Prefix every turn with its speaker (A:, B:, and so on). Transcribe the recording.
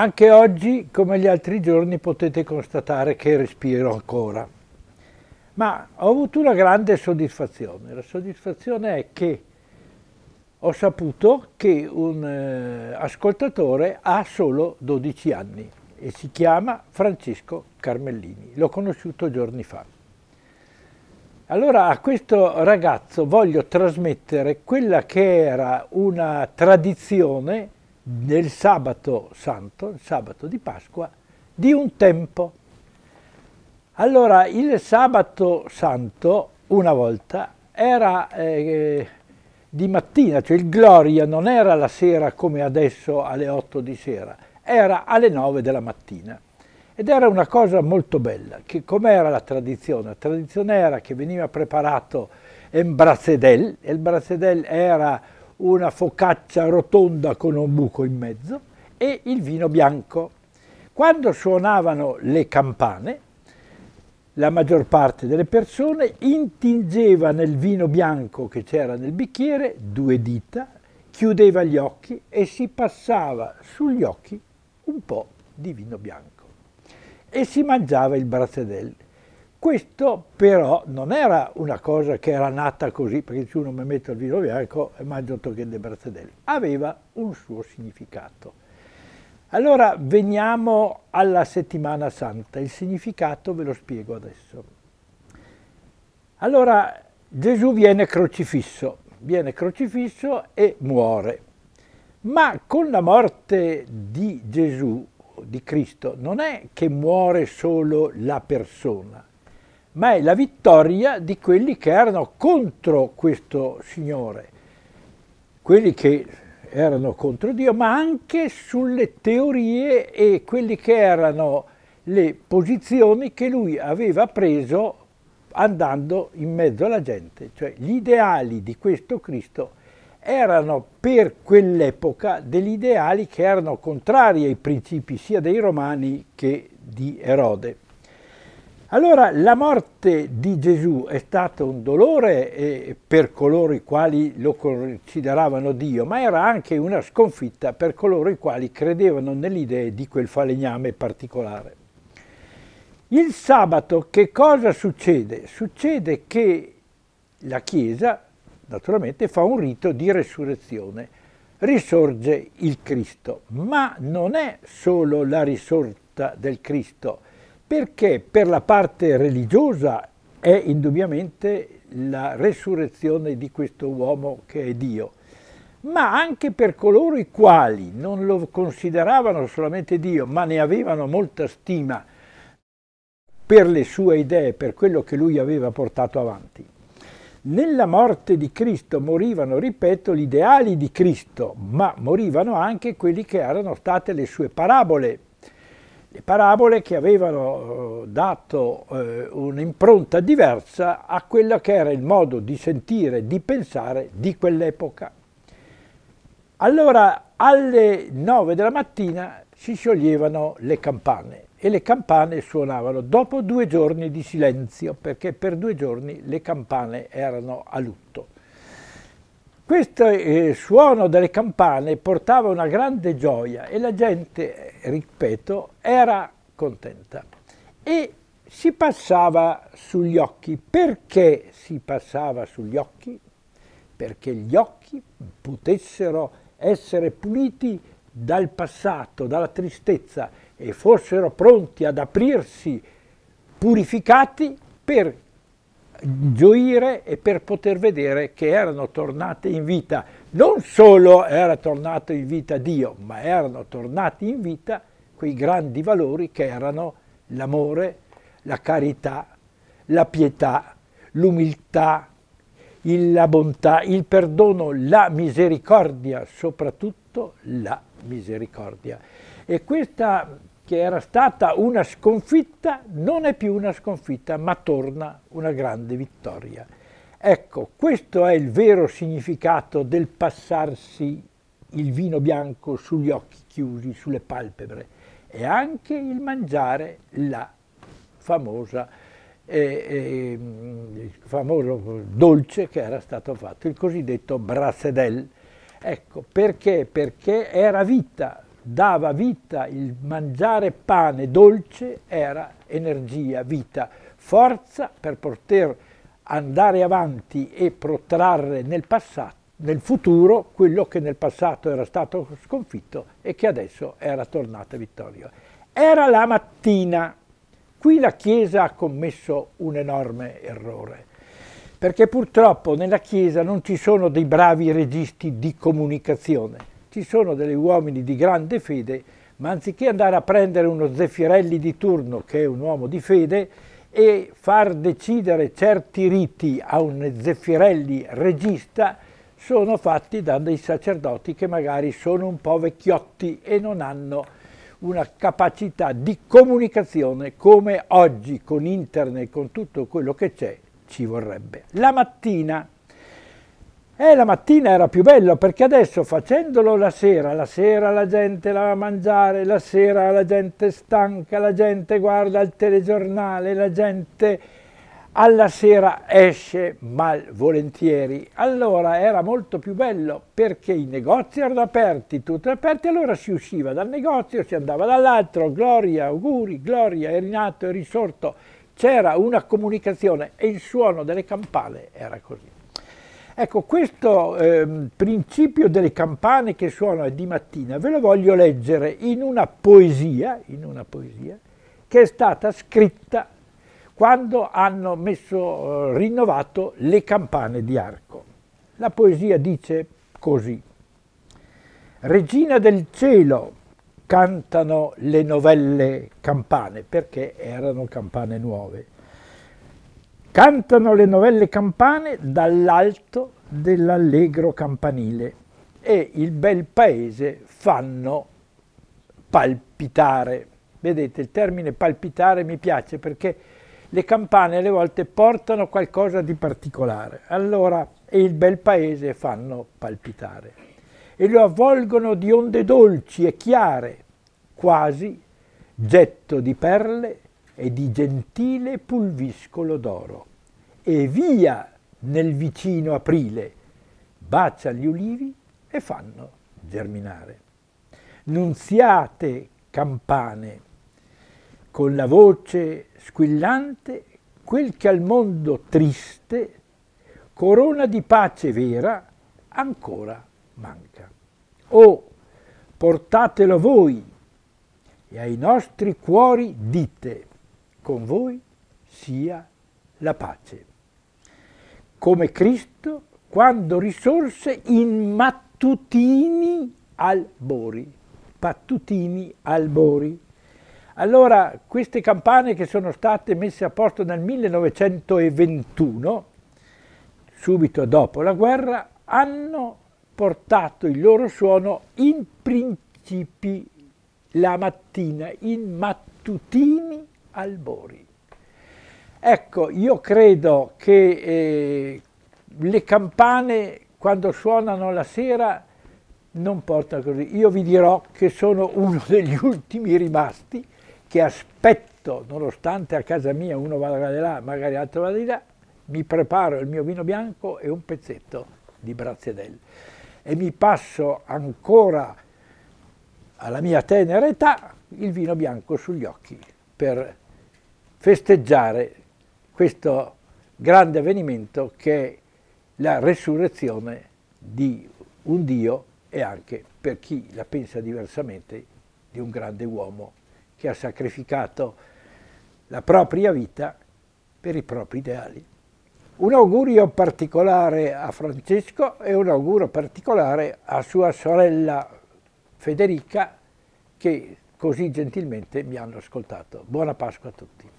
A: Anche oggi, come gli altri giorni, potete constatare che respiro ancora. Ma ho avuto una grande soddisfazione. La soddisfazione è che ho saputo che un eh, ascoltatore ha solo 12 anni e si chiama Francesco Carmellini. L'ho conosciuto giorni fa. Allora a questo ragazzo voglio trasmettere quella che era una tradizione nel sabato santo, il sabato di Pasqua, di un tempo. Allora, il sabato santo, una volta, era eh, di mattina, cioè il gloria non era la sera come adesso alle 8 di sera, era alle 9 della mattina. Ed era una cosa molto bella, che com'era la tradizione? La tradizione era che veniva preparato un brazedel, e il brazedel era una focaccia rotonda con un buco in mezzo e il vino bianco. Quando suonavano le campane, la maggior parte delle persone intingeva nel vino bianco che c'era nel bicchiere due dita, chiudeva gli occhi e si passava sugli occhi un po' di vino bianco e si mangiava il brasedello. Questo però non era una cosa che era nata così, perché se uno mi mette il vino bianco e mangio Toghen de Bertadelli. Aveva un suo significato. Allora veniamo alla settimana santa, il significato ve lo spiego adesso. Allora Gesù viene crocifisso, viene crocifisso e muore. Ma con la morte di Gesù, di Cristo, non è che muore solo la persona, ma è la vittoria di quelli che erano contro questo Signore, quelli che erano contro Dio, ma anche sulle teorie e quelle che erano le posizioni che lui aveva preso andando in mezzo alla gente, cioè gli ideali di questo Cristo erano per quell'epoca degli ideali che erano contrari ai principi sia dei romani che di Erode. Allora la morte di Gesù è stato un dolore eh, per coloro i quali lo consideravano Dio, ma era anche una sconfitta per coloro i quali credevano nell'idea di quel falegname particolare. Il sabato che cosa succede? Succede che la Chiesa naturalmente fa un rito di resurrezione, risorge il Cristo, ma non è solo la risorta del Cristo, perché per la parte religiosa è indubbiamente la resurrezione di questo uomo che è Dio, ma anche per coloro i quali non lo consideravano solamente Dio, ma ne avevano molta stima per le sue idee, per quello che lui aveva portato avanti. Nella morte di Cristo morivano, ripeto, gli ideali di Cristo, ma morivano anche quelli che erano state le sue parabole, parabole che avevano eh, dato eh, un'impronta diversa a quello che era il modo di sentire, di pensare di quell'epoca. Allora alle 9 della mattina si scioglievano le campane e le campane suonavano dopo due giorni di silenzio perché per due giorni le campane erano a lutto. Questo eh, suono delle campane portava una grande gioia e la gente, ripeto, era contenta. E si passava sugli occhi. Perché si passava sugli occhi? Perché gli occhi potessero essere puliti dal passato, dalla tristezza e fossero pronti ad aprirsi purificati per gioire e per poter vedere che erano tornate in vita. Non solo era tornato in vita Dio, ma erano tornati in vita quei grandi valori che erano l'amore, la carità, la pietà, l'umiltà, la bontà, il perdono, la misericordia, soprattutto la misericordia. E questa che era stata una sconfitta, non è più una sconfitta, ma torna una grande vittoria. Ecco, questo è il vero significato del passarsi il vino bianco sugli occhi chiusi, sulle palpebre e anche il mangiare la famosa, eh, eh, il famoso dolce che era stato fatto, il cosiddetto bracedel. Ecco, perché? Perché era vita, dava vita, il mangiare pane dolce era energia, vita, forza per poter andare avanti e protrarre nel passato nel futuro quello che nel passato era stato sconfitto e che adesso era tornata vittoria. Era la mattina. Qui la Chiesa ha commesso un enorme errore, perché purtroppo nella Chiesa non ci sono dei bravi registi di comunicazione ci sono degli uomini di grande fede, ma anziché andare a prendere uno Zeffirelli di turno, che è un uomo di fede, e far decidere certi riti a un Zeffirelli regista, sono fatti da dei sacerdoti che magari sono un po' vecchiotti e non hanno una capacità di comunicazione come oggi con internet, con tutto quello che c'è, ci vorrebbe. La mattina eh, la mattina era più bello perché adesso facendolo la sera, la sera la gente la va a mangiare, la sera la gente è stanca, la gente guarda il telegiornale, la gente alla sera esce malvolentieri. Allora era molto più bello perché i negozi erano aperti, tutti aperti, allora si usciva dal negozio, si andava dall'altro, gloria, auguri, gloria, è rinato, è risorto. C'era una comunicazione e il suono delle campane era così. Ecco, questo eh, principio delle campane che suonano di mattina ve lo voglio leggere in una poesia, in una poesia che è stata scritta quando hanno messo, eh, rinnovato le campane di arco. La poesia dice così. Regina del cielo cantano le novelle campane, perché erano campane nuove Cantano le novelle campane dall'alto dell'allegro campanile e il bel paese fanno palpitare. Vedete, il termine palpitare mi piace perché le campane alle volte portano qualcosa di particolare. Allora, e il bel paese fanno palpitare. E lo avvolgono di onde dolci e chiare, quasi getto di perle e di gentile pulviscolo d'oro e via nel vicino aprile, bacia gli ulivi e fanno germinare. Nunziate campane, con la voce squillante, quel che al mondo triste, corona di pace vera, ancora manca. O portatelo voi e ai nostri cuori dite, con voi sia la pace come Cristo quando risorse in mattutini albori. Pattutini albori. Allora, queste campane che sono state messe a posto nel 1921, subito dopo la guerra, hanno portato il loro suono in principi la mattina, in mattutini albori. Ecco, io credo che eh, le campane quando suonano la sera non portano così. Io vi dirò che sono uno degli ultimi rimasti che aspetto, nonostante a casa mia uno vada di là, magari l'altro vada di là, mi preparo il mio vino bianco e un pezzetto di Brazzedel e mi passo ancora alla mia tenera età il vino bianco sugli occhi per festeggiare questo grande avvenimento che è la resurrezione di un Dio e anche per chi la pensa diversamente di un grande uomo che ha sacrificato la propria vita per i propri ideali. Un augurio particolare a Francesco e un augurio particolare a sua sorella Federica che così gentilmente mi hanno ascoltato. Buona Pasqua a tutti.